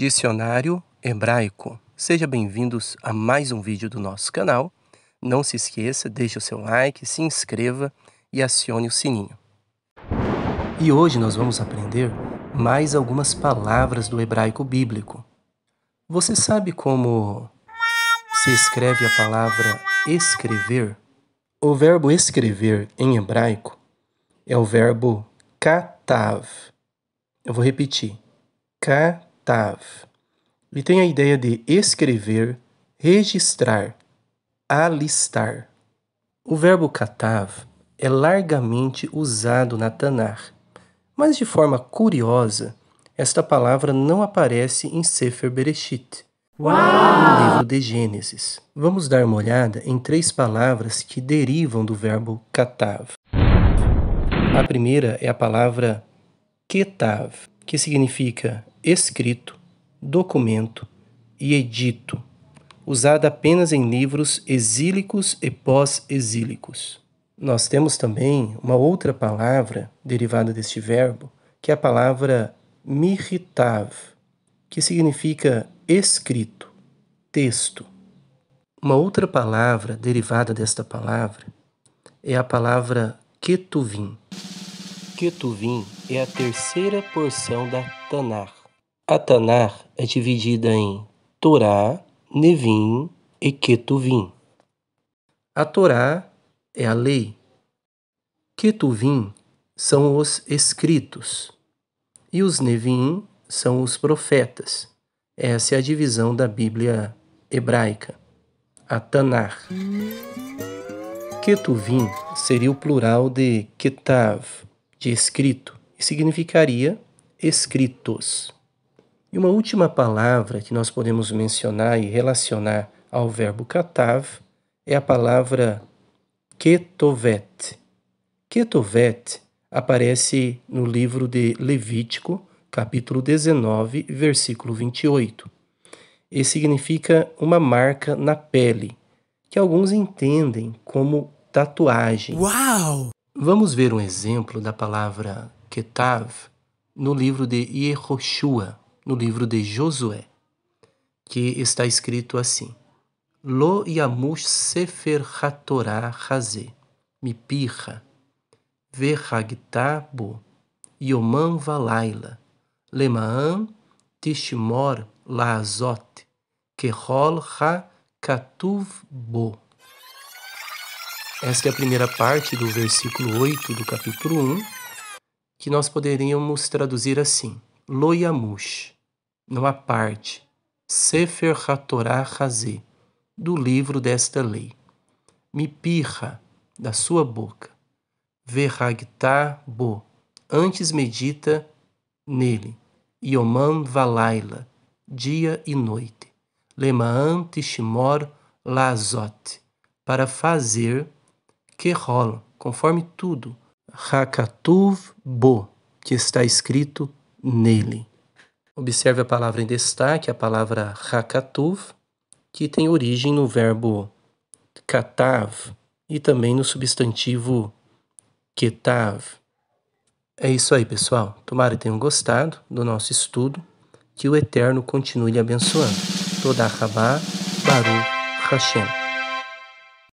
Dicionário Hebraico. Sejam bem-vindos a mais um vídeo do nosso canal. Não se esqueça, deixe o seu like, se inscreva e acione o sininho. E hoje nós vamos aprender mais algumas palavras do hebraico bíblico. Você sabe como se escreve a palavra escrever? O verbo escrever em hebraico é o verbo katav. Eu vou repetir. Katav e tem a ideia de escrever, registrar, alistar. O verbo katav é largamente usado na Tanar, mas de forma curiosa, esta palavra não aparece em Sefer Bereshit, Uau! livro de Gênesis. Vamos dar uma olhada em três palavras que derivam do verbo katav. A primeira é a palavra ketav, que significa escrito, documento e edito, usada apenas em livros exílicos e pós-exílicos. Nós temos também uma outra palavra derivada deste verbo, que é a palavra miritav, que significa escrito, texto. Uma outra palavra derivada desta palavra é a palavra ketuvim. Ketuvim é a terceira porção da Tanar, a Tanar é dividida em Torá, Nevim e Ketuvim. A Torá é a lei. Ketuvim são os escritos e os Nevim são os profetas. Essa é a divisão da Bíblia hebraica, a Tanar. Ketuvim seria o plural de Ketav, de escrito, e significaria escritos. E uma última palavra que nós podemos mencionar e relacionar ao verbo katav é a palavra ketovet. Ketovet aparece no livro de Levítico, capítulo 19, versículo 28. E significa uma marca na pele, que alguns entendem como tatuagem. Uau! Vamos ver um exemplo da palavra ketav no livro de Yehoshua, no livro de Josué, que está escrito assim: Lo yamush sefer hatorah hazeh, mipirra, verhagtabo, yomam valaila, lemaam tishmor laazot, kehol ha katuv bo. Esta é a primeira parte do versículo 8 do capítulo 1, que nós poderíamos traduzir assim: Loyamush, numa parte Sefer HaTorah Hazê, do livro desta lei. Mipirra, da sua boca. Verragtá bo, antes medita nele. Yomam valaila, dia e noite. Lemaan tishimor lazot, para fazer que rola, conforme tudo. Hakatuv bo, que está escrito nele. Observe a palavra em destaque, a palavra hakatuv, que tem origem no verbo katav e também no substantivo ketav. É isso aí, pessoal. Tomara que tenham gostado do nosso estudo. Que o Eterno continue lhe abençoando. Toda Rabá, Baru, Hashem.